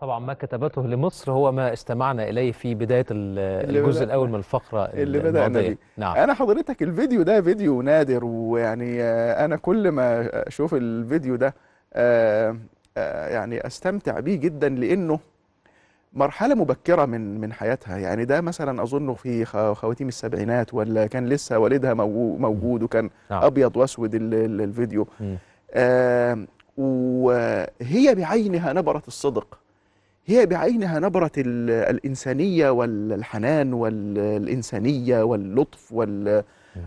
طبعا ما كتبته لمصر هو ما استمعنا اليه في بدايه الجزء الاول من الفقره اللي بدانا بيه نعم. انا حضرتك الفيديو ده فيديو نادر ويعني آه، انا كل ما اشوف الفيديو ده آه، آه، يعني استمتع بيه جدا لانه مرحله مبكره من من حياتها يعني ده مثلا اظنه في خواتيم السبعينات ولا كان لسه والدها موجود وكان نعم. ابيض واسود الفيديو آه وهي بعينها نبره الصدق هي بعينها نبرة الإنسانية والحنان والإنسانية واللطف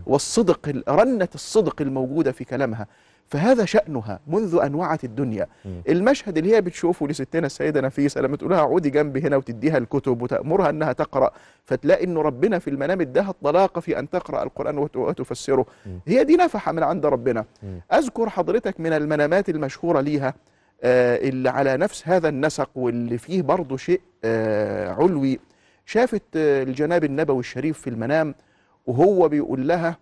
والصدق رنة الصدق الموجودة في كلامها فهذا شأنها منذ أن وعت الدنيا المشهد اللي هي بتشوفه لستنا السيدة نفيسة لما تقولها عودي جنبي هنا وتديها الكتب وتأمرها أنها تقرأ فتلاقي أن ربنا في المنام اداها الطلاقة في أن تقرأ القرآن وتفسره هي دي نفحة من عند ربنا أذكر حضرتك من المنامات المشهورة ليها آه، اللي على نفس هذا النسق واللي فيه برضه شيء آه، علوي شافت آه، الجناب النبوي الشريف في المنام وهو بيقول لها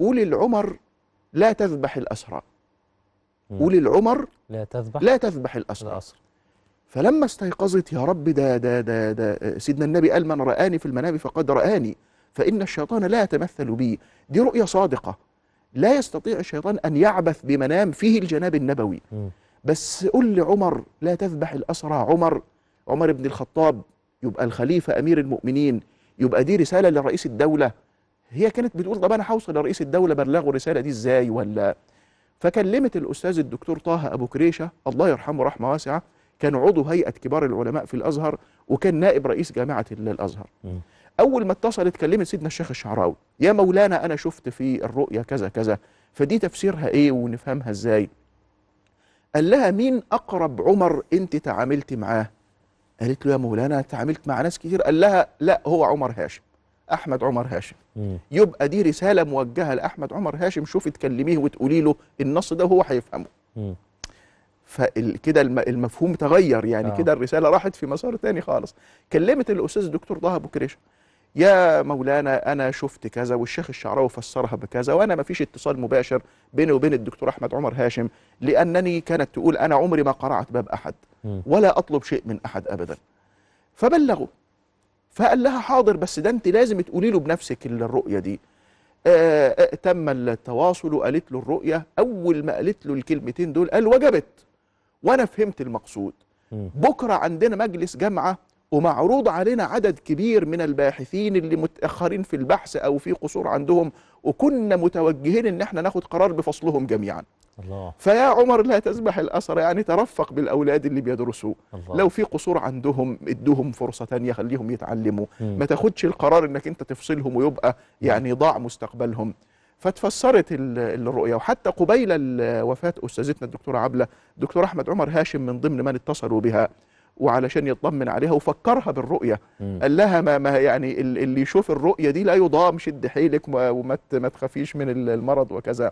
قولي العمر لا تذبح الأسرى قولي العمر لا تذبح لا تذبح الأسرى الأسر. فلما استيقظت يا رب ده ده ده ده سيدنا النبي قال من رآني في المنام فقد رآني فإن الشيطان لا يتمثل بي دي رؤية صادقة لا يستطيع الشيطان أن يعبث بمنام فيه الجناب النبوي م. بس قل لعمر لا تذبح الأسرى عمر عمر بن الخطاب يبقى الخليفة أمير المؤمنين يبقى دي رسالة لرئيس الدولة هي كانت بتقول طب أنا هوصل لرئيس الدولة بلغه الرسالة دي إزاي ولا فكلمت الأستاذ الدكتور طه أبو كريشة الله يرحمه رحمة واسعة كان عضو هيئة كبار العلماء في الأزهر وكان نائب رئيس جامعة الأزهر أول ما اتصلت كلمت سيدنا الشيخ الشعراوي يا مولانا أنا شفت في الرؤيا كذا كذا فدي تفسيرها إيه ونفهمها إزاي قال لها مين أقرب عمر أنت تعاملت معاه قالت له يا مولانا تعاملت مع ناس كتير قال لها لا هو عمر هاشم أحمد عمر هاشم مم. يبقى دي رسالة موجهة لأحمد عمر هاشم شوفي تكلميه وتقولي له النص ده هو هيفهمه فكده المفهوم تغير يعني آه. كده الرساله راحت في مسار تاني خالص كلمت الاستاذ الدكتور طه ابو كريشه يا مولانا أنا شفت كذا والشيخ الشعراوي فسرها بكذا وأنا ما فيش اتصال مباشر بيني وبين الدكتور أحمد عمر هاشم لأنني كانت تقول أنا عمري ما قرعت باب أحد ولا أطلب شيء من أحد أبدا فبلغه فقال لها حاضر بس ده أنت لازم تقولي له بنفسك الرؤية دي آه،, آه تم التواصل وقالت له الرؤية أول ما قالت له الكلمتين دول قال وجبت وأنا فهمت المقصود بكرة عندنا مجلس جامعة ومعروض علينا عدد كبير من الباحثين اللي متأخرين في البحث أو في قصور عندهم وكنا متوجهين إن احنا ناخد قرار بفصلهم جميعا الله. فيا عمر لا تسبح الأثر يعني ترفق بالأولاد اللي بيدرسوا الله. لو في قصور عندهم ادوهم فرصة تانية خليهم يتعلموا م. ما تاخدش القرار انك انت تفصلهم ويبقى يعني ضاع مستقبلهم فتفسرت الرؤية وحتى قبيل وفاة أستاذتنا الدكتورة عبلة دكتور أحمد عمر هاشم من ضمن من اتصلوا بها وعلشان يطمن عليها وفكرها بالرؤيه مم. قال لها ما, ما يعني اللي يشوف الرؤيه دي لا يضام شد حيلك وما تخافيش من المرض وكذا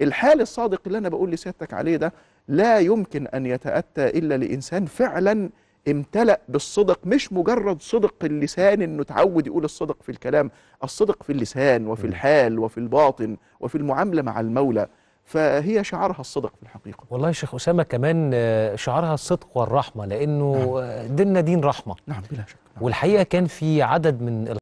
الحال الصادق اللي انا بقول لسيادتك عليه ده لا يمكن ان يتاتى الا لانسان فعلا امتلأ بالصدق مش مجرد صدق اللسان انه اتعود يقول الصدق في الكلام الصدق في اللسان وفي الحال وفي الباطن وفي المعامله مع المولى فهي شعارها الصدق في الحقيقة والله يا شيخ أسامة كمان آه، شعارها الصدق والرحمة لأنه نعم. آه، ديننا دين رحمة نعم بلا شك نعم. والحقيقة كان في عدد من